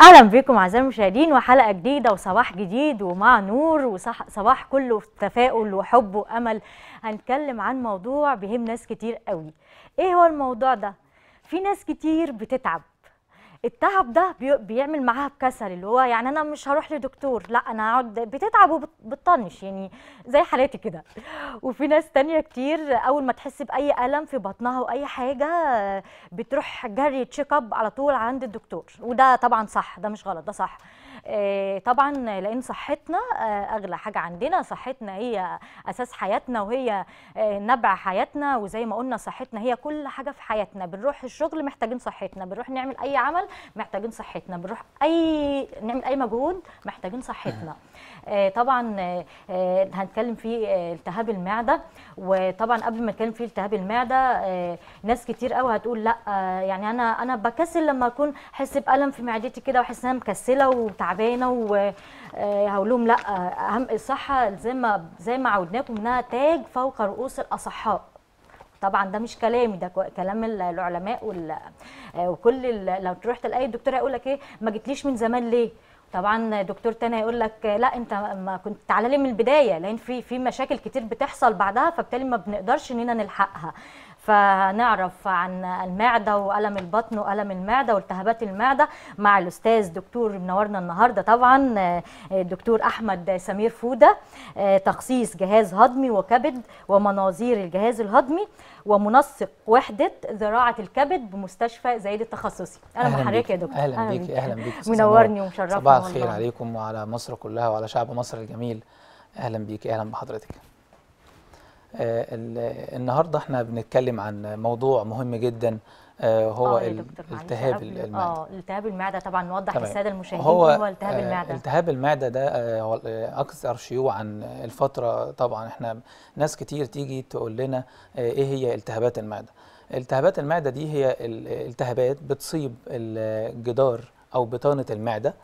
اهلا بكم اعزائي المشاهدين وحلقه جديده وصباح جديد ومع نور وصباح كله تفاؤل وحب وامل هنتكلم عن موضوع بيهم ناس كتير قوي ايه هو الموضوع ده في ناس كتير بتتعب التعب ده بيعمل معاها بكسل اللي هو يعني انا مش هروح لدكتور لا انا هقعد بتتعب وبتطنش يعني زي حالاتي كده وفي ناس تانية كتير اول ما تحس باي الم في بطنها واي حاجه بتروح جري تشيك اب على طول عند الدكتور وده طبعا صح ده مش غلط ده صح آه، طبعا لان صحتنا آه، اغلى حاجه عندنا صحتنا هي اساس حياتنا وهي آه، نبع حياتنا وزي ما قلنا صحتنا هي كل حاجه في حياتنا بنروح الشغل محتاجين صحتنا بنروح نعمل اي عمل محتاجين صحتنا بنروح اي نعمل اي مجهود محتاجين صحتنا طبعا هنتكلم في التهاب المعده وطبعا قبل ما نتكلم في التهاب المعده ناس كتير قوي هتقول لا يعني انا انا بكسل لما اكون احس بالم في معدتي كده واحس ان انا مكسله وتعبانه تعبانه و آه، هقول لهم لا اهم الصحه زي ما زي ما عودناكم انها تاج فوق رؤوس الاصحاء طبعا ده مش كلامي ده كلام العلماء وال... آه، وكل لو تروح تلاقي الدكتور هيقول لك ايه ما جيتليش من زمان ليه طبعا دكتور تاني هيقول لك لا انت ما كنت تعالى لي من البدايه لان في في مشاكل كتير بتحصل بعدها فبالتالي ما بنقدرش اننا نلحقها فنعرف عن المعده والم البطن والم المعده والتهابات المعده مع الاستاذ دكتور منورنا النهارده طبعا آه، الدكتور احمد سمير فوده آه، تخصيص جهاز هضمي وكبد ومناظير الجهاز الهضمي ومنسق وحده ذراعه الكبد بمستشفى زايد التخصصي اهلا بحضرتك يا دكتور اهلا بيكي اهلا بيكي منورني ومشرفني صباح الخير عليكم وعلى مصر كلها وعلى شعب مصر الجميل اهلا بيكي اهلا بحضرتك آه، النهارده احنا بنتكلم عن موضوع مهم جدا آه، هو آه، التهاب المعده اه التهاب المعده طبعا نوضح للساده المشاهدين هو, إيه هو التهاب المعده التهاب المعده ده هو اكثر شيوعا عن الفتره طبعا احنا ناس كتير تيجي تقول لنا ايه هي التهابات المعده التهابات المعده دي هي التهابات بتصيب الجدار او بطانه المعده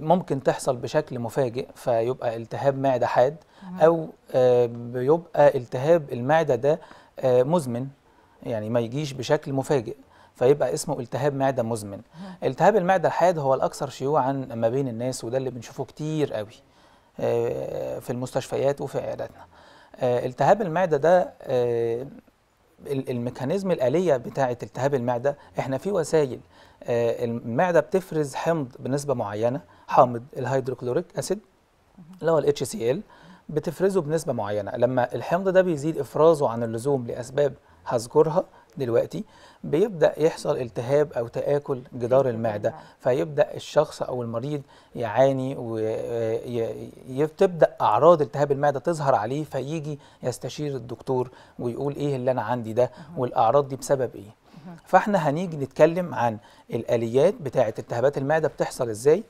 ممكن تحصل بشكل مفاجئ فيبقى التهاب معده حاد او آه، بيبقى التهاب المعده ده آه، مزمن يعني ما يجيش بشكل مفاجئ فيبقى اسمه التهاب معده مزمن التهاب المعده الحاد هو الاكثر شيوعا ما بين الناس وده اللي بنشوفه كتير قوي آه، في المستشفيات وفي عياداتنا التهاب المعده ده الميكانيزم الآلية بتاعة التهاب المعدة احنا في وسائل آه، المعدة بتفرز حمض بنسبة معينة حامض الهيدروكلوريك أسيد اللي هو ال HCl بتفرزه بنسبة معينة لما الحمض ده بيزيد إفرازه عن اللزوم لأسباب هذكرها دلوقتي بيبدا يحصل التهاب او تاكل جدار المعده فيبدا الشخص او المريض يعاني وتبدا اعراض التهاب المعده تظهر عليه فيجي يستشير الدكتور ويقول ايه اللي انا عندي ده والاعراض دي بسبب ايه فاحنا هنيجي نتكلم عن الاليات بتاعه التهابات المعده بتحصل ازاي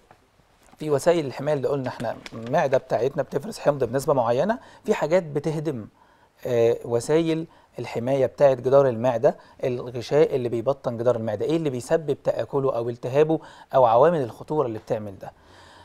في وسائل الحمايه اللي قلنا احنا المعده بتاعتنا بتفرز حمض بنسبه معينه في حاجات بتهدم آه، وسائل الحمايه بتاعه جدار المعده الغشاء اللي بيبطن جدار المعده ايه اللي بيسبب تاكله او التهابه او عوامل الخطوره اللي بتعمل ده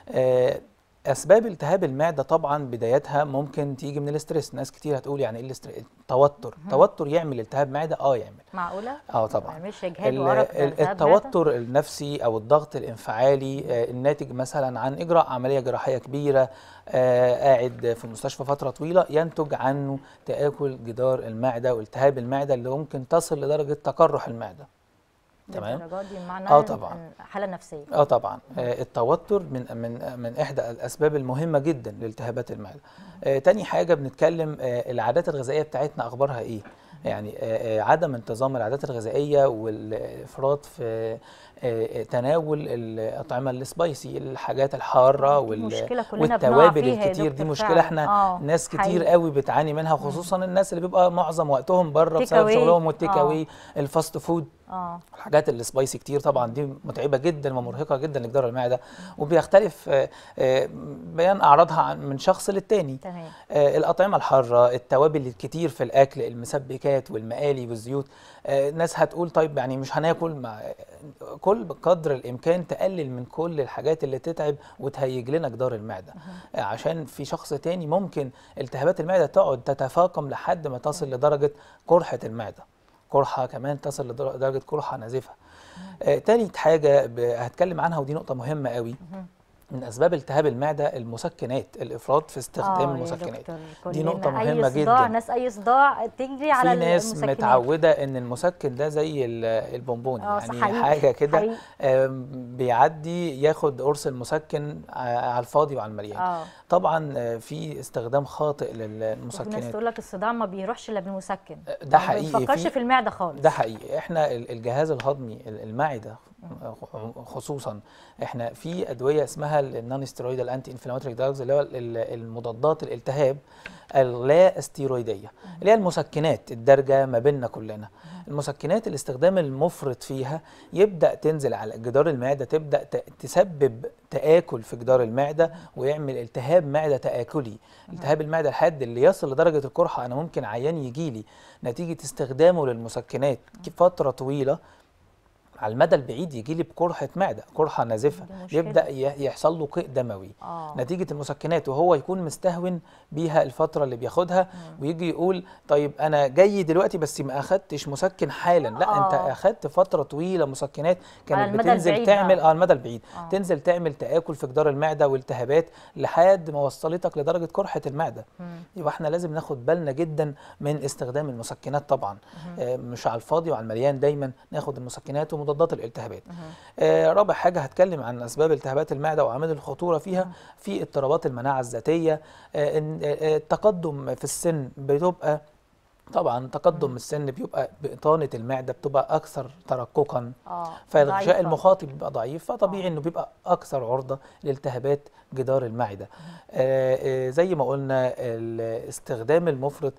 آه، اسباب التهاب المعده طبعا بدايتها ممكن تيجي من الاسترس ناس كتير هتقول يعني ايه الاسترس التوتر التوتر يعمل التهاب معده اه يعمل معقوله اه طبعا يعني التوتر النفسي او الضغط الانفعالي آه الناتج مثلا عن اجراء عمليه جراحيه كبيره آه قاعد في المستشفى فتره طويله ينتج عنه تاكل جدار المعده والتهاب المعده اللي ممكن تصل لدرجه تقرح المعده تمام اه طبعا حاله نفسيه اه طبعا آه، التوتر من من من احدى الاسباب المهمه جدا لالتهابات المعده آه، تاني حاجه بنتكلم آه، العادات الغذائيه بتاعتنا اخبارها ايه يعني عدم انتظام العادات الغذائيه والافراط في آه، آه، تناول الاطعمه السبايسي الحاجات الحاره والتوابل الكتير دي مشكله احنا أوه. ناس كتير حقيقي. قوي بتعاني منها خصوصا الناس اللي بيبقى معظم وقتهم بره بسبب شغلهم والتيك آه. الفاست فود آه. الحاجات السبايسي كتير طبعا دي متعبه جدا ومرهقه جدا لجدار المعده وبيختلف بيان اعراضها من شخص للتاني تمام. الاطعمه الحاره التوابل الكتير في الاكل المسبكات والمقالي والزيوت ناس هتقول طيب يعني مش هناكل كل بقدر الامكان تقلل من كل الحاجات اللي تتعب وتهيج لنا جدار المعده آه، عشان في شخص تاني ممكن التهابات المعده تقعد تتفاقم لحد ما تصل لدرجه قرحه المعده قرحه كمان تصل لدرجه قرحه نازفه آه، تالت حاجه هتكلم عنها ودي نقطه مهمه قوي من اسباب التهاب المعده المسكنات الافراط في استخدام آه المسكنات دي نقطه مهمه أي صداع جدا ناس اي صداع تجري على المسكنات في ناس المسكنات. متعوده ان المسكن ده زي البونبون آه، يعني حاجه كده بيعدي ياخد قرص المسكن على الفاضي وعلى المليان آه. طبعا آه، في استخدام خاطئ للمسكنات الناس تقول لك الصداع ما بيروحش الا بالمسكن ده حقيقي ما بيفكرش في المعده خالص ده حقيقي احنا الجهاز الهضمي المعده خصوصا احنا في ادويه اسمها النون ستيرويدال انتي انفلاماتوري دراجز اللي هو المضادات الالتهاب اللا استيرويديه اللي هي المسكنات الدارجه ما بيننا كلنا المسكنات الاستخدام المفرط فيها يبدا تنزل على جدار المعده تبدا تسبب تاكل في جدار المعده ويعمل التهاب معده تاكلي التهاب المعده الحاد اللي يصل لدرجه القرحه انا ممكن عيان يجي لي نتيجه استخدامه للمسكنات فتره طويله على المدى البعيد يجي لي بقرحه معده قرحه نازفه يبدا يحصل له قيء دموي آه. نتيجه المسكنات وهو يكون مستهون بيها الفتره اللي بياخدها مم. ويجي يقول طيب انا جاي دلوقتي بس ما اخدتش مسكن حالا لا آه. انت اخدت فتره طويله مسكنات كانت بتنزل تعمل اه المدى البعيد آه. تنزل تعمل تاكل في جدار المعده والتهابات لحد ما وصلتك لدرجه قرحه المعده يبقى احنا لازم ناخد بالنا جدا من استخدام المسكنات طبعا آه مش على الفاضي وعلى المليان دايما ناخد المسكنات ومضادات مضادات الالتهابات آه رابع حاجه هتكلم عن اسباب التهابات المعده وعوامل الخطوره فيها في اضطرابات المناعه الذاتيه آه, آه،, آه، التقدم في السن بتبقى طبعا تقدم مم. السن بيبقى بطانه المعده بتبقى اكثر ترققا آه. فالغشاء المخاطي بيبقى ضعيف فطبيعي آه. انه بيبقى اكثر عرضه لالتهابات جدار المعده آه،, آه, زي ما قلنا استخدام المفرط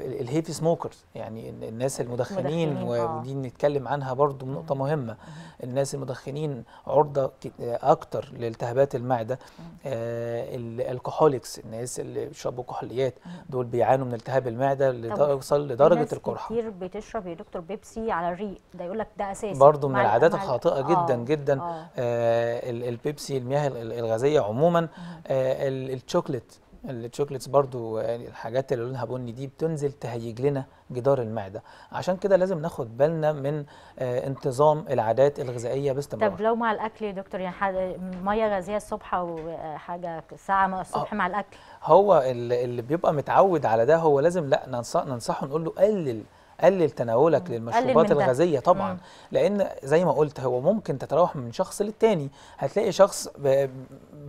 الهيفي سموكرز يعني الناس المدخنين, المدخنين آه. ودي نتكلم عنها برضو نقطه مهمه الناس المدخنين عرضه اكثر لالتهابات المعده آه الكحوليكس الناس اللي بيشربوا كحوليات دول بيعانوا من التهاب المعده يوصل لدرجه القرحه كتير بتشرب يا دكتور بيبسي على الريق ده يقول لك ده اساسي برضو من العادات الخاطئه آه. جدا آه جدا آه آه البيبسي المياه الغازيه عموما آه الشوكليت الشوكليتس برضو يعني الحاجات اللي لونها بني دي بتنزل تهيج لنا جدار المعده عشان كده لازم ناخد بالنا من آه، انتظام العادات الغذائيه باستمرار طب لو مع الاكل يا دكتور يعني ميه غازيه الصبح او آه، حاجه ساعه الصبح آه. مع الاكل هو اللي بيبقى متعود على ده هو لازم لا ننصحه نقول له قلل قلل تناولك للمشروبات الغازيه طبعا مم. لان زي ما قلت هو ممكن تتراوح من شخص للتاني هتلاقي شخص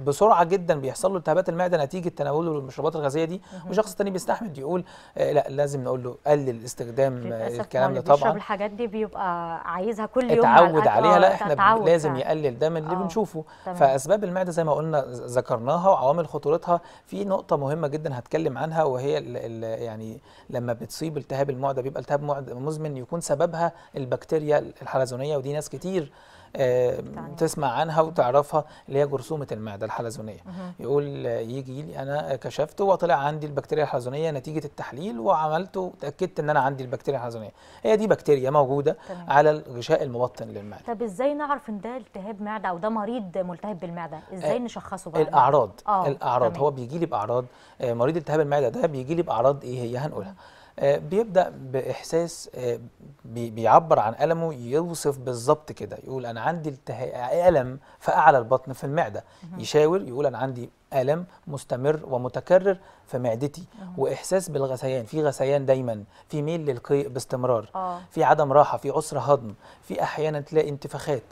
بسرعه جدا بيحصل له التهابات المعده نتيجه تناوله للمشروبات الغازيه دي وشخص تاني بيستحمل يقول آه، لا لازم نقول له قلل استخدام الكلام ده طبعا بيشرب الحاجات دي بيبقى عايزها كل يوم اتعود عليها لا آه، احنا لازم يقلل ده من اللي آه، بنشوفه فاسباب المعده زي ما قلنا ذكرناها وعوامل خطورتها في نقطه مهمه جدا هتكلم عنها وهي الـ الـ يعني لما بتصيب التهاب المعده بيبقى التهاب مزمن يكون سببها البكتيريا الحلزونيه ودي ناس كتير آه، تسمع عنها وتعرفها اللي هي جرثومه المعده الحلزونيه يقول يجي لي انا كشفت وطلع عندي البكتيريا الحلزونيه نتيجه التحليل وعملته وتاكدت ان انا عندي البكتيريا الحلزونيه هي دي بكتيريا موجوده تمام. على الغشاء المبطن للمعده طب ازاي نعرف ان ده التهاب معده او ده مريض ملتهب بالمعده ازاي آه نشخصه بقى الاعراض آه. الاعراض تمام. هو بيجي لي باعراض آه، مريض التهاب المعده ده بيجي لي باعراض ايه هي هنقولها آه، بيبدا باحساس آه، بيعبر عن المه يوصف بالظبط كده يقول انا عندي التها... الم في اعلى البطن في المعده يشاور يقول انا عندي الم مستمر ومتكرر في معدتي واحساس بالغثيان في غثيان دايما في ميل للقيء باستمرار آه. في عدم راحه في عسر هضم في احيانا تلاقي انتفاخات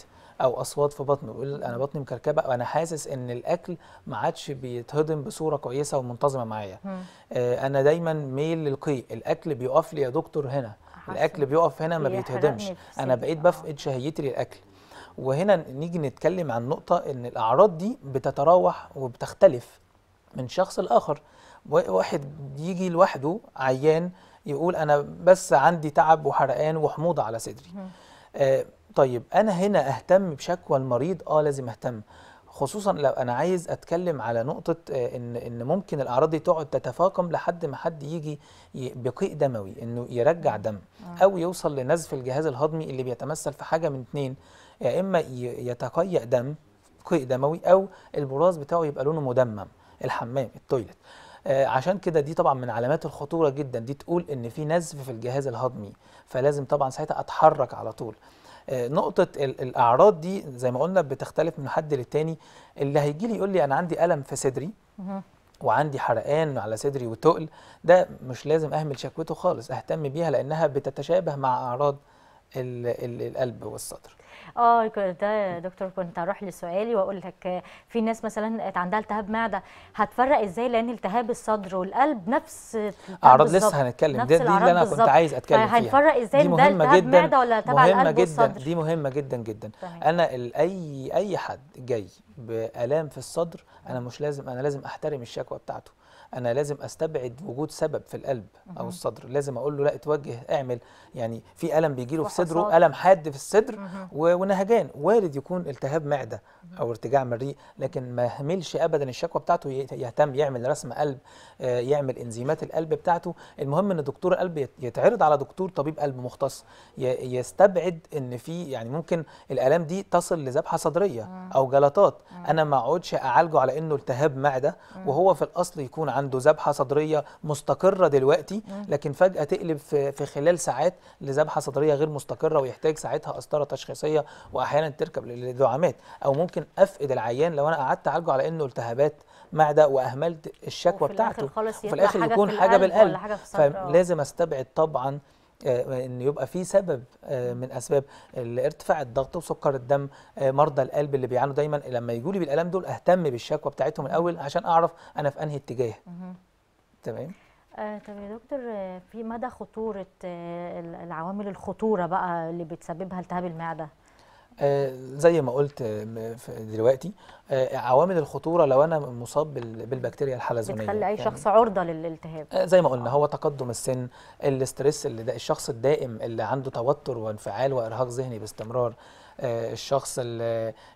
او اصوات في بطنه يقول انا بطني مكركبه وانا حاسس ان الاكل ما عادش بيتهضم بصوره كويسه ومنتظمه معايا آه انا دايما ميل للقيء الاكل بيقف لي يا دكتور هنا الاكل بيقف هنا ما بيتهضمش انا بقيت بفقد آه. شهيتي للاكل وهنا نيجي نتكلم عن نقطه ان الاعراض دي بتتراوح وبتختلف من شخص لاخر واحد يجي لوحده عيان يقول انا بس عندي تعب وحرقان وحموضه على صدري آه طيب انا هنا اهتم بشكوى المريض اه لازم اهتم خصوصا لو انا عايز اتكلم على نقطه آه، ان ان ممكن الاعراض دي تقعد تتفاقم لحد ما حد يجي بقيء دموي انه يرجع دم آه. او يوصل لنزف الجهاز الهضمي اللي بيتمثل في حاجه من اتنين يا اما يتقيأ دم قيء دموي او البراز بتاعه يبقى لونه مدمم الحمام التويلت آه، عشان كده دي طبعا من علامات الخطوره جدا دي تقول ان في نزف في الجهاز الهضمي فلازم طبعا ساعتها اتحرك على طول آه، نقطة الأعراض دي زي ما قلنا بتختلف من حد للتاني اللي هيجي لي يقول لي أنا عندي ألم في صدري وعندي حرقان على صدري وتقل ده مش لازم أهمل شكوته خالص أهتم بيها لأنها بتتشابه مع أعراض القلب والصدر اه ده يا دكتور كنت هروح لسؤالي واقول لك في ناس مثلا عندها التهاب معده هتفرق ازاي لان التهاب الصدر والقلب نفس اعراض لسه هنتكلم دي, دي اللي انا كنت عايز اتكلم فيها هنفرق ازاي ده التهاب معده ولا تبع مهمة القلب جدا والصدر دي مهمه جدا جدا طبعا. انا اي اي حد جاي بالام في الصدر انا مش لازم انا لازم احترم الشكوى بتاعته انا لازم استبعد وجود سبب في القلب او الصدر لازم اقول له لا اتوجه اعمل يعني في الم بيجي له في صدره الم حاد في الصدر ونهجان وارد يكون التهاب معده او ارتجاع من الريق لكن ما اهملش ابدا الشكوى بتاعته يهتم يعمل رسم قلب آه، يعمل انزيمات القلب بتاعته المهم ان دكتور قلب يتعرض على دكتور طبيب قلب مختص يستبعد ان في يعني ممكن الالام دي تصل لذبحه صدريه او جلطات انا ما اقعدش اعالجه على انه التهاب معده وهو في الاصل يكون عنده ذبحه صدريه مستقره دلوقتي لكن فجاه تقلب في, خلال ساعات لذبحه صدريه غير مستقره ويحتاج ساعتها قسطره تشخيصيه واحيانا تركب لدعامات او ممكن افقد العيان لو انا قعدت اعالجه على انه التهابات معده واهملت الشكوى بتاعته الاخر, خالص وفي الآخر يكون حاجه بالقلب فلازم آه. استبعد طبعا آه، ان يبقى في سبب آه، من اسباب ارتفاع الضغط وسكر الدم آه، مرضى القلب اللي بيعانوا دايما لما يجوا لي بالالام دول اهتم بالشكوى بتاعتهم الاول عشان اعرف انا في انهي اتجاه تمام آه طب يا دكتور في مدى خطوره العوامل الخطوره بقى اللي بتسببها التهاب المعده آه، زي ما قلت آه، دلوقتي آه، عوامل الخطوره لو انا مصاب بالبكتيريا الحلزونيه بتخلي اي يعني شخص عرضه للالتهاب زي ما قلنا هو تقدم السن الاسترس اللي ده الشخص الدائم اللي عنده توتر وانفعال وارهاق ذهني باستمرار آه، الشخص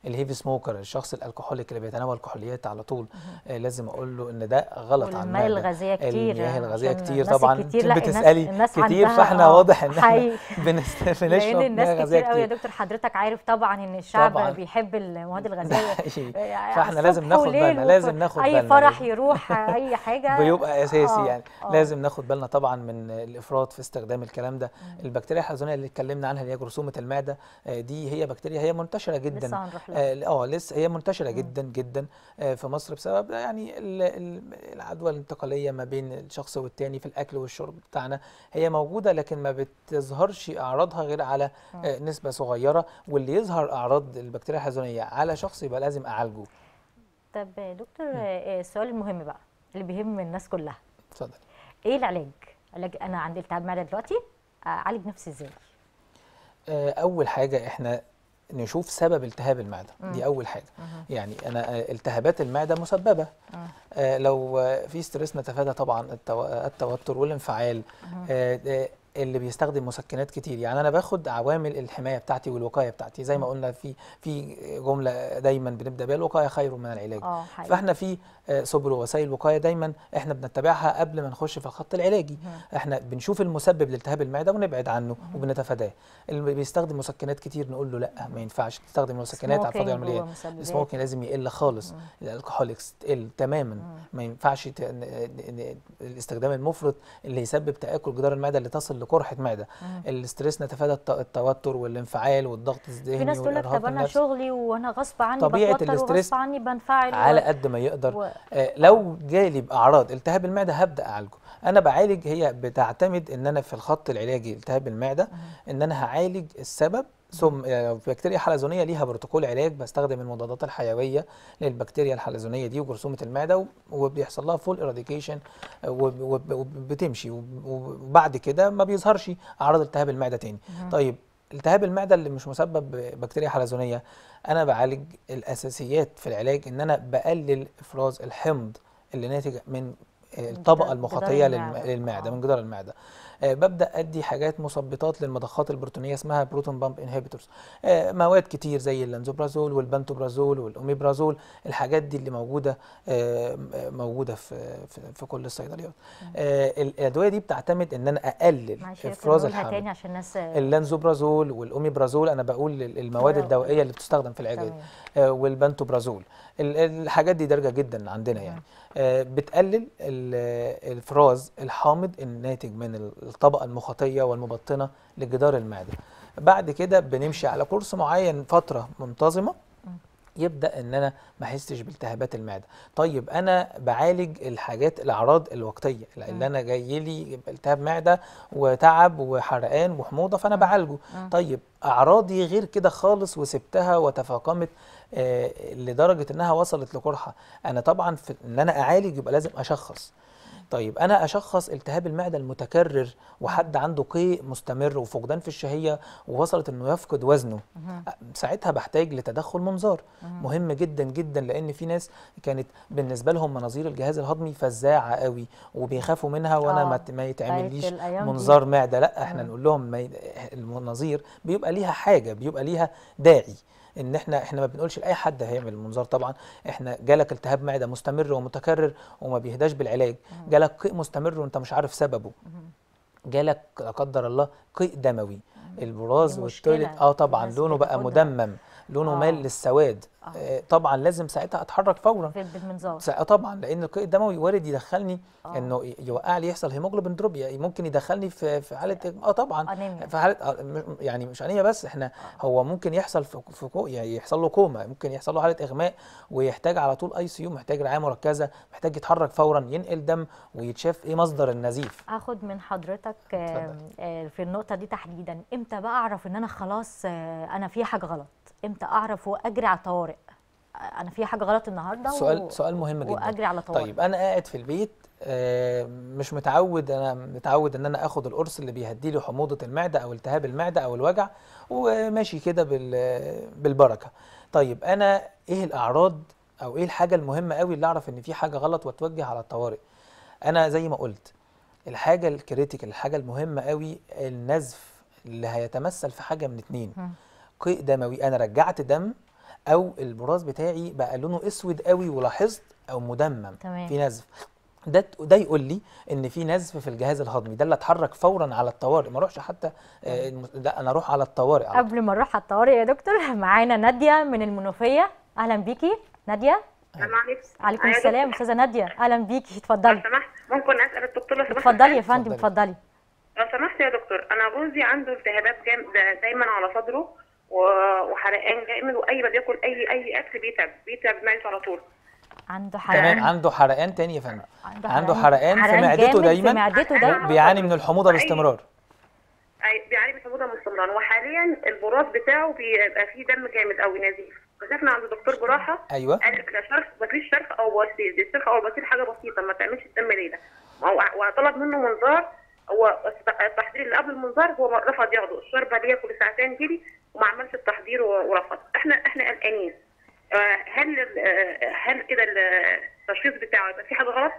الهيفي سموكر الشخص الالكحوليك اللي بيتناول كحوليات على طول آه، لازم اقول له ان ده غلط عن المياه الغازيه كتير المياه الغازيه كتير طبعا كتير بتسالي الناس كتير فاحنا آه، واضح ان احنا بنشرب لان الناس كتير قوي يا دكتور حضرتك عارف طبعا ان الشعب طبعاً. بيحب المواد الغازيه فاحنا لازم ناخد بالنا لازم ناخد بالنا اي فرح يروح اي حاجه بيبقى اساسي يعني لازم ناخد بالنا طبعا من الافراط في استخدام الكلام ده البكتيريا الحلزونيه اللي اتكلمنا عنها اللي هي جرثومه المعده دي هي البكتيريا هي منتشره جدا لسه آه،, اه لسه هي منتشره مم. جدا جدا آه، في مصر بسبب يعني العدوى الانتقاليه ما بين الشخص والتاني في الاكل والشرب بتاعنا هي موجوده لكن ما بتظهرش اعراضها غير على آه، مم. نسبه صغيره واللي يظهر اعراض البكتيريا الحيوانيه على شخص يبقى لازم اعالجه طب دكتور السؤال المهم بقى اللي بيهم الناس كلها اتفضل ايه العلاج علاج انا عندي التهاب معده دلوقتي اعالج نفسي ازاي اول حاجه احنا نشوف سبب التهاب المعده مم. دي اول حاجه مم. يعني انا آه، التهابات المعده مسببه آه لو في ستريس نتفادى طبعا التوتر والانفعال آه, آه، اللي بيستخدم مسكنات كتير يعني انا باخد عوامل الحمايه بتاعتي والوقايه بتاعتي زي ما قلنا في في جمله دايما بنبدا بيها الوقايه خير من العلاج آه، فاحنا في آه، سبل ووسائل وقايه دايما احنا بنتبعها قبل ما نخش في الخط العلاجي احنا بنشوف المسبب لالتهاب المعده ونبعد عنه وبنتفاداه اللي بيستخدم مسكنات كتير نقول له لا ما ينفعش تستخدم المسكنات على الفاضيه العمليه السموكينج لازم يقل خالص الالكحوليكس تقل تماما ما ينفعش الاستخدام المفرط اللي يسبب تاكل جدار المعده اللي تصل لقرحه معده الاستريس نتفادى التوتر والانفعال والضغط الذهني في ناس تقول لك طب انا شغلي وانا غصب عني طبيعه الاسترس عني بنفعل على قد ما يقدر و... آه لو جالي باعراض التهاب المعده هبدا اعالجه انا بعالج هي بتعتمد ان انا في الخط العلاجي التهاب المعده ان انا هعالج السبب ثم آه، بكتيريا حلزونيه ليها بروتوكول علاج بستخدم المضادات الحيويه للبكتيريا الحلزونيه دي وجرثومه المعده وبيحصل لها فول اراديكيشن آه، وبتمشي وبعد كده ما بيظهرش اعراض التهاب المعده تاني طيب التهاب المعده اللي مش مسبب بكتيريا حلزونيه انا بعالج الاساسيات في العلاج ان انا بقلل افراز الحمض اللي ناتج من آه، الطبقه المخاطيه للمعده من جدار المعده آه، ببدا ادي حاجات مثبطات للمضخات البروتونيه اسمها بروتون بامب انهبيتورز مواد كتير زي اللانزوبرازول والبانتوبرازول والاوميبرازول الحاجات دي اللي موجوده آه، موجوده في في كل الصيدليات آه، الادويه دي بتعتمد ان انا اقلل افراز الحمل تاني عشان الناس اللانزوبرازول والاوميبرازول انا بقول المواد الدوائيه اللي بتستخدم في العلاج والبانتوبرازول الحاجات دي دارجه جدا عندنا يعني آه، بتقلل الافراز الحامض الناتج من الطبقه المخاطيه والمبطنه لجدار المعده بعد كده بنمشي على كورس معين فتره منتظمه يبدا ان انا ما احسش بالتهابات المعده طيب انا بعالج الحاجات الاعراض الوقتيه اللي انا جاي لي التهاب معده وتعب وحرقان وحموضه فانا بعالجه طيب اعراضي غير كده خالص وسبتها وتفاقمت آه، لدرجه انها وصلت لقرحه انا طبعا في ان انا اعالج يبقى لازم اشخص طيب انا اشخص التهاب المعده المتكرر وحد عنده قيء مستمر وفقدان في الشهيه ووصلت انه يفقد وزنه ساعتها بحتاج لتدخل منظار مهم جدا جدا لان في ناس كانت بالنسبه لهم مناظير الجهاز الهضمي فزاعه قوي وبيخافوا منها وانا آه، ما يتعمليش منظار معده لا احنا نقول لهم المناظير بيبقى ليها حاجه بيبقى ليها داعي ان احنا احنا ما بنقولش لاي حد هيعمل المنظار طبعا احنا جالك التهاب معده مستمر ومتكرر وما بيهداش بالعلاج جالك قيء مستمر وانت مش عارف سببه جالك لا قدر الله قيء دموي البراز والتويلت اه طبعا لونه بقى مدمم لونه آه. مال للسواد آه. آه. طبعا لازم ساعتها اتحرك فورا بالمنظار طبعا لان القيء الدموي وارد يدخلني آه. انه يوقع لي يحصل هيموجلوبين دروب ممكن يدخلني في في حاله اه, آه، طبعا أنيميا. في حاله آه، يعني مش انيميا بس احنا آه. هو ممكن يحصل في, في يعني يحصل له كوما ممكن يحصل له حاله اغماء ويحتاج على طول اي سي يو محتاج رعايه مركزه محتاج يتحرك فورا ينقل دم ويتشاف ايه مصدر النزيف هاخد من حضرتك في النقطه دي تحديدا امتى بقى اعرف ان انا خلاص انا في حاجه غلط امتى اعرف واجري على طوارئ انا في حاجه غلط النهارده سؤال و... سؤال مهم جدا واجري على طوارئ طيب انا قاعد في البيت آه، مش متعود انا متعود ان انا اخد القرص اللي بيهدي لي حموضه المعده او التهاب المعده او الوجع وماشي كده بالبركه طيب انا ايه الاعراض او ايه الحاجه المهمه قوي اللي اعرف ان في حاجه غلط واتوجه على الطوارئ انا زي ما قلت الحاجه الكريتيكال الحاجه المهمه قوي النزف اللي هيتمثل في حاجه من اتنين قيء دموي انا رجعت دم او البراز بتاعي بقى لونه اسود قوي ولاحظت او مدمم تمام. في نزف ده ده يقول لي ان في نزف في الجهاز الهضمي ده اللي اتحرك فورا على الطوارئ ما اروحش حتى آه، لا انا اروح على الطوارئ على قبل ما نروح على الطوارئ يا دكتور معانا ناديه من المنوفيه اهلا بيكي ناديه السلام عليكم وعليكم السلام استاذه ناديه اهلا بيكي اتفضلي لو سمحت ممكن اسال الدكتور لو سمحت اتفضلي يا فندم اتفضلي لو سمحت يا دكتور انا جوزي عنده التهابات دايما على صدره وحرقان جامد واي ما بياكل اي اي اكل بيتعب بيتعب معدته على طول عنده حرقان تمام عنده حرقان تاني يا فندم عنده, عنده حرقان, حرقان في معدته دايما في معدته دايما بيعاني من الحموضه باستمرار بيعاني من الحموضه باستمرار وحاليا البراز بتاعه بيبقى فيه دم جامد قوي نزيف كشفنا عند دكتور جراحه ايوه قال لك لا شرخ فيش شرخ او بصير الشرخ او البصير حاجه بسيطه ما تعملش الدم ليله وطلب منه منظار هو التحضير اللي قبل المنظار هو رفض ياخده الشوربه اللي هي كل ساعتين كده وما عملش التحضير ورفض احنا احنا قلقانين آه، هل آه، هل كده التشخيص بتاعه يبقى في حاجه غلط؟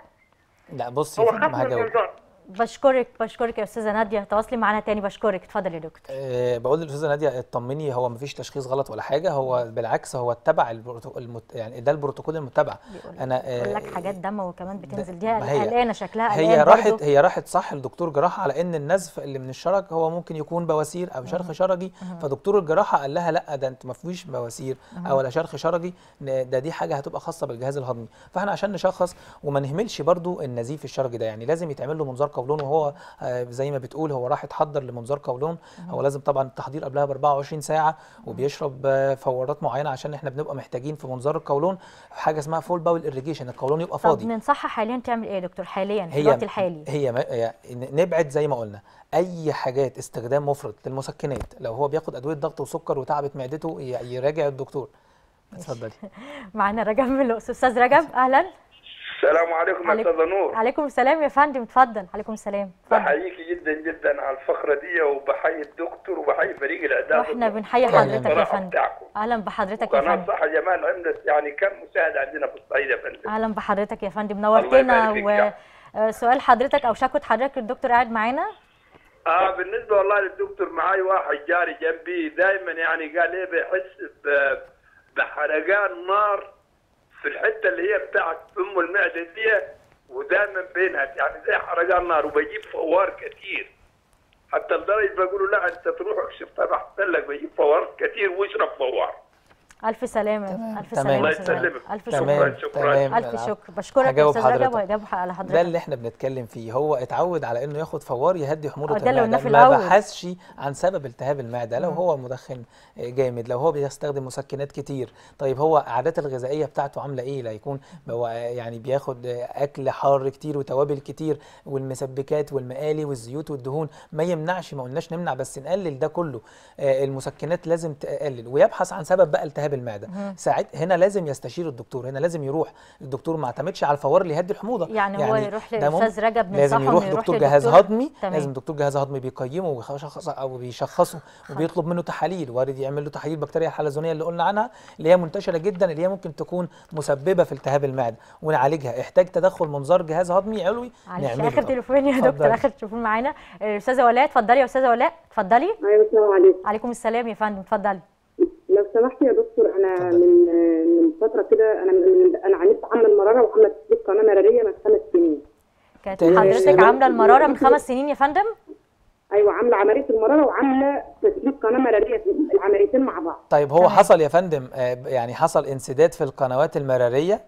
لا بصي هو خاف من المنظار بشكرك بشكرك يا استاذه ناديه تواصلي معانا تاني بشكرك اتفضلي يا دكتور أه بقول للاستاذه ناديه اطمني هو ما فيش تشخيص غلط ولا حاجه هو بالعكس هو اتبع المت... يعني ده البروتوكول المتبع انا بيقول لك آه، حاجات دم وكمان بتنزل دي قلقانه شكلها هي راحت هي راحت صح لدكتور جراحه على ان النزف اللي من الشرج هو ممكن يكون بواسير او شرخ شرجي فدكتور الجراحه قال لها لا ده انت ما فيش بواسير او لا شرخ شرجي ده دي حاجه هتبقى خاصه بالجهاز الهضمي فاحنا عشان نشخص وما نهملش برده النزيف الشرجي ده يعني لازم يتعمل له منظار قولون وهو آه، زي ما بتقول هو راح يتحضر لمنظار قولون هو لازم طبعا التحضير قبلها ب 24 ساعه وبيشرب آه، فورات معينه عشان احنا بنبقى محتاجين في منظار القولون حاجه اسمها فول باول اريجيشن القولون يبقى فاضي طب ننصحها حاليا تعمل ايه يا دكتور حاليا في الوقت الحالي هي هي نبعد زي ما قلنا اي حاجات استخدام مفرط للمسكنات لو هو بياخد ادويه ضغط وسكر وتعبت معدته يراجع الدكتور اتفضلي معانا رجب من الاقصر استاذ رجب اهلا السلام عليكم يا استاذه نور عليكم السلام يا فندم اتفضل عليكم السلام بحييك جدا جدا على الفقره دي وبحيي الدكتور وبحيي فريق الاعداد واحنا بنحيي حضرتك يا فندم اهلا بحضرتك يا فندم قناه صحه جمال عملت يعني كم مساعد عندنا في الصعيد يا فندم اهلا بحضرتك يا فندم نورتنا وسؤال آه، حضرتك او شكوى حضرتك الدكتور قاعد معانا اه بالنسبه والله للدكتور معاي واحد جاري جنبي دايما يعني قال ايه بيحس بحرقان نار في الحته اللي هي بتاعت ام المعده دي ودايما بينها يعني زي حرج النار وبجيب فوار كتير حتى لدرجه بقول له لا انت تروح اكشف طب احسن لك بجيب فوار كتير واشرب فوار الف سلامه تمام. الف سلامه الله يسلمك الف شكر شكرا الف شكر بشكرك يا استاذ رجب وهجاوب على حضرتك ده اللي احنا بنتكلم فيه هو اتعود على انه ياخد فوار يهدي حموضه آه، المعده ما بحثش عن سبب التهاب المعده لو هو مدخن آه، جامد لو هو بيستخدم مسكنات كتير طيب هو عادات الغذائيه بتاعته عامله ايه لا يكون آه، يعني بياخد اكل حار كتير وتوابل كتير والمسبكات والمقالي والزيوت والدهون ما يمنعش ما قلناش نمنع بس نقلل ده كله المسكنات لازم تقلل ويبحث عن سبب بقى التهاب المعده ساعات هنا لازم يستشير الدكتور هنا لازم يروح الدكتور ما اعتمدش على الفوار اللي يهدي الحموضه يعني, يعني هو يروح للاستاذ رجب من لازم يروح دكتور جهاز هضمي لازم دكتور جهاز هضمي بيقيمه وبيشخصه وبيطلب منه تحاليل وارد يعمل له تحاليل بكتيريا الحلزونيه اللي قلنا عنها اللي هي منتشره جدا اللي هي ممكن تكون مسببه في التهاب المعده ونعالجها احتاج تدخل منظار جهاز هضمي علوي نعمله اخر تليفون يا دكتور اخر تليفون معانا الاستاذه آه، ولاء اتفضلي يا استاذه ولاء اتفضلي ايوه السلام عليكم عليكم السلام يا فندم اتفضلي لو سمحتي يا دكتور دكتور انا من من فتره كده انا من انا عانيت عامله المراره وعامله تسليك قناه مراريه من خمس سنين كانت حضرتك عامله المراره من خمس سنين يا فندم ايوه عامله عمليه المراره وعامله تسليك قناه مراريه العمليتين مع بعض طيب هو حصل يا فندم آه، يعني حصل انسداد في القنوات المراريه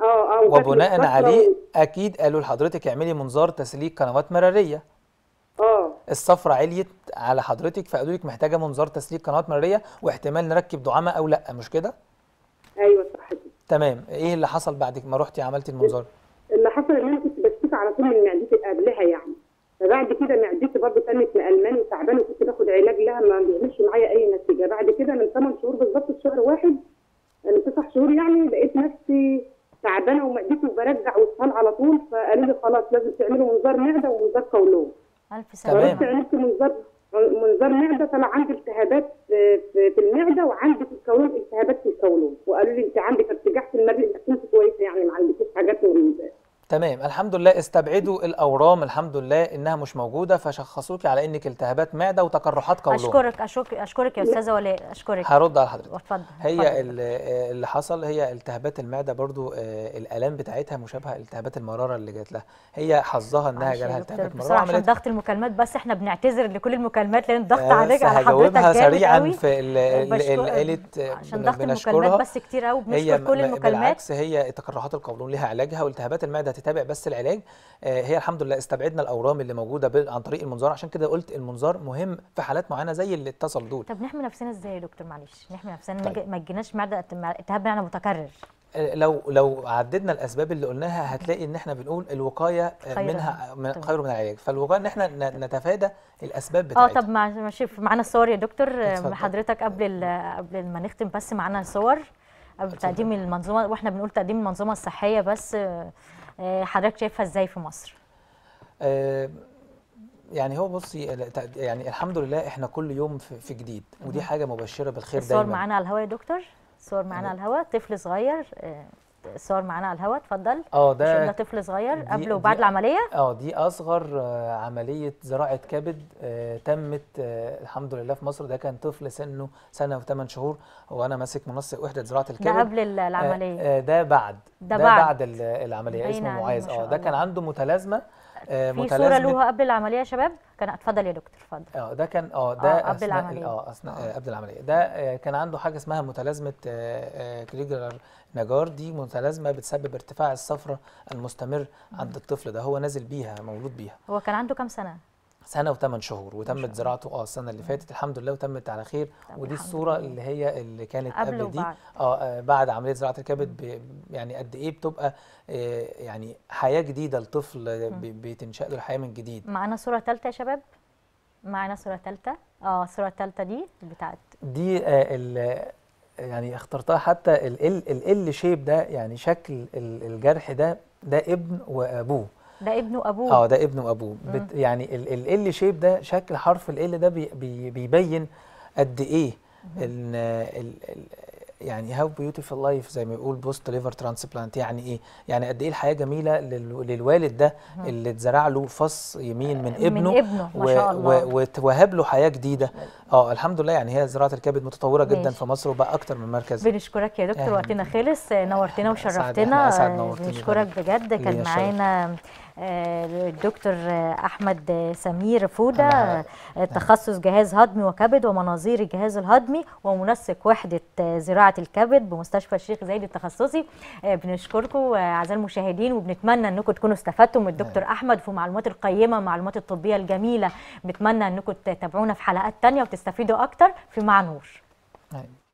اه اه وبناء عليه اكيد قالوا لحضرتك اعملي منظار تسليك قنوات مراريه الصفرة عليت على حضرتك فقالوا لك محتاجه منظار تسليك قنوات مراريه واحتمال نركب دعامه او لا مش كده؟ ايوه صحيح تمام ايه اللي حصل بعد ما رحتي عملتي المنظار؟ اللي حصل ان انا كنت بشتكي على طول من معدتي قبلها يعني فبعد كده معدتي برضه كانت مقلمانه وتعبانه وكنت باخد علاج لها ما بيعملش معايا اي نتيجه بعد كده من 8 شهور بالظبط في شهر واحد من يعني تسع شهور يعني لقيت نفسي تعبانه ومعدتي وبرجع وصال على طول فقالوا لي خلاص لازم تعملوا منظار معده ومنظار قولون الف سلامه تمام عندي منظر منظار معده طلع عندي التهابات في المعده وعندي في القولون التهابات في القولون وقالوا لي انت عندك ارتجاع في المريء بس كويسه يعني ما عندكش حاجات تمام الحمد لله استبعدوا الاورام الحمد لله انها مش موجوده فشخصوك على انك التهابات معده وتقرحات قولون اشكرك اشكرك يا استاذه ولاء اشكرك هرد على حضرتك اتفضل هي اللي حصل هي التهابات المعده برضو آه، الالام بتاعتها مشابهه لالتهابات المراره اللي جات لها هي حظها انها جالها التهابات مراره عشان ضغط المكالمات بس احنا بنعتذر لكل المكالمات لان الضغط عليك على حضرتك سريعا في اللي قالت عشان ضغط المكالمات بس كتير قوي بنشكر كل المكالمات بالعكس هي تقرحات القولون ليها علاجها والتهابات المعده تتابع بس العلاج آه، هي الحمد لله استبعدنا الاورام اللي موجوده عن طريق المنظار عشان كده قلت المنظار مهم في حالات معينه زي اللي اتصل دول طب نحمي نفسنا ازاي يا دكتور معلش نحمي نفسنا طيب. ما تجيناش معده التهاب معده يعني متكرر آه، لو لو عددنا الاسباب اللي قلناها هتلاقي ان احنا بنقول الوقايه آه، خير منها من خير من العلاج فالوقايه ان احنا نتفادى الاسباب بتاعتها اه طب ماشي معانا الصور يا دكتور حضرتك قبل قبل ما نختم بس معانا صور قبل تقديم المنظومه واحنا بنقول تقديم المنظومه الصحيه بس آه، حضرتك شايفها ازاي في مصر؟ آه، يعني هو بصي يعني الحمد لله احنا كل يوم في جديد ودي حاجه مبشره بالخير دايما الصور معانا على الهواء يا دكتور الصور معانا على الهواء طفل صغير آه، صور معانا على الهواء اتفضل اه ده شفنا طفل صغير قبل وبعد العمليه اه دي اصغر آه، عمليه زراعه كبد آه تمت آه الحمد لله في مصر ده كان طفل سنه سنه و8 شهور وانا ماسك منسق وحده زراعه الكبد ده قبل العمليه آه،, آه ده بعد ده, ده بعد, بعد العمليه اسمه نعم، معاذ اه ده كان عنده متلازمه آه، في صوره له قبل العمليه يا شباب كان اتفضل يا دكتور اتفضل اه ده كان اه ده آه، قبل العمليه اه اثناء آه. قبل العمليه ده كان عنده حاجه اسمها متلازمه كريجلر نجار دي متلازمه بتسبب ارتفاع الصفرة المستمر عند الطفل ده هو نازل بيها مولود بيها هو كان عنده كام سنه سنه وثمان شهور وتمت زراعته اه السنه اللي فاتت الحمد لله وتمت على خير ودي الصوره اللي هي اللي كانت قبل دي آه،, اه بعد عمليه زراعه الكبد يعني قد ايه بتبقى آه يعني حياه جديده لطفل بتنشا له الحياه من جديد معانا صوره ثالثه يا شباب معانا صوره ثالثه اه الصوره الثالثه دي بتاعت دي آه يعني اخترتها حتى ال ال شيب ده يعني شكل الجرح ده ده ابن وابوه ده ابنه ابوه اه ده ابنه ابوه بت يعني ال ال, شيب ده شكل حرف ال ال ده بي بي بيبين قد ايه ان ال ال يعني هاو بيوتيفل لايف زي ما يقول بوست ليفر ترانسبلانت يعني ايه؟ يعني قد ايه الحياه جميله للوالد ده اللي اتزرع له فص يمين من ابنه من ابنه و... ما شاء الله ووهب له حياه جديده اه الحمد لله يعني هي زراعه الكبد متطوره ماشي. جدا في مصر وبقى اكتر من مركز بنشكرك يا دكتور وقتنا خلص نورتنا وشرفتنا بنشكرك بجد كان معانا آه، الدكتور احمد سمير فوده آه، تخصص جهاز هضمي وكبد ومناظير الجهاز الهضمي ومنسق وحده آه، زراعه الكبد بمستشفى الشيخ زايد التخصصي بنشكركم اعزائي المشاهدين وبنتمنى انكم تكونوا استفدتوا من الدكتور احمد في معلومات القيمه معلومات الطبيه الجميله بنتمنى انكم تتابعونا في حلقات ثانيه وتستفيدوا اكتر في مع نور نعم.